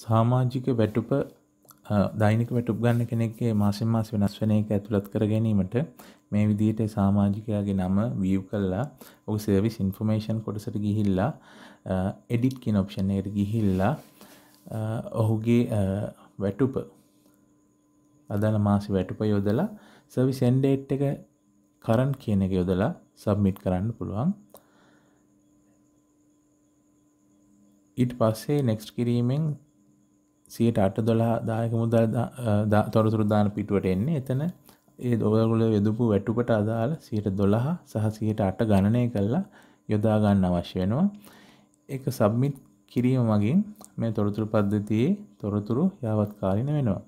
සාමාජික වැටුප දෛනික වැටුප ගන්න කෙනෙක්ගේ මාසෙන් මාස වෙනස් වෙන එක ඇතුළත් කර ගැනීමට මේ විදිහට සාමාජිකයාගේ නම වීව් කළා ඔහු සර්විස් ඉන්ෆර්මේෂන් කොටසට ගිහිල්ලා එඩිට් කියන ඔප්ෂන් එකට ගිහිල්ලා ඔහුගේ වැටුප අදාළ මාසෙ වැටුප යොදලා සර්විස් එන්ඩ් ඩේට් එක කරන්ට් කියන එක යොදලා සබ්මිට් කරන්න පුළුවන්. ඊට පස්සේ නෙක්ස්ට් කිරීමෙන් සියට අට දොලා දායක මුදල් තොරතුරුදාන පිටුවට එන්නේ එතන ඒ දොවගුල යොදපු වැටුකට අදාළ සියට දොළහා සහසියට අට ගණනය කල්ලා යොදාගන්න අවශ්‍යයනවා එක සබ්මිට් කිරීම මගින් මේ තොරතුරු පද්ධතියේ තොරතුරු යාවත්කාලින වෙනවා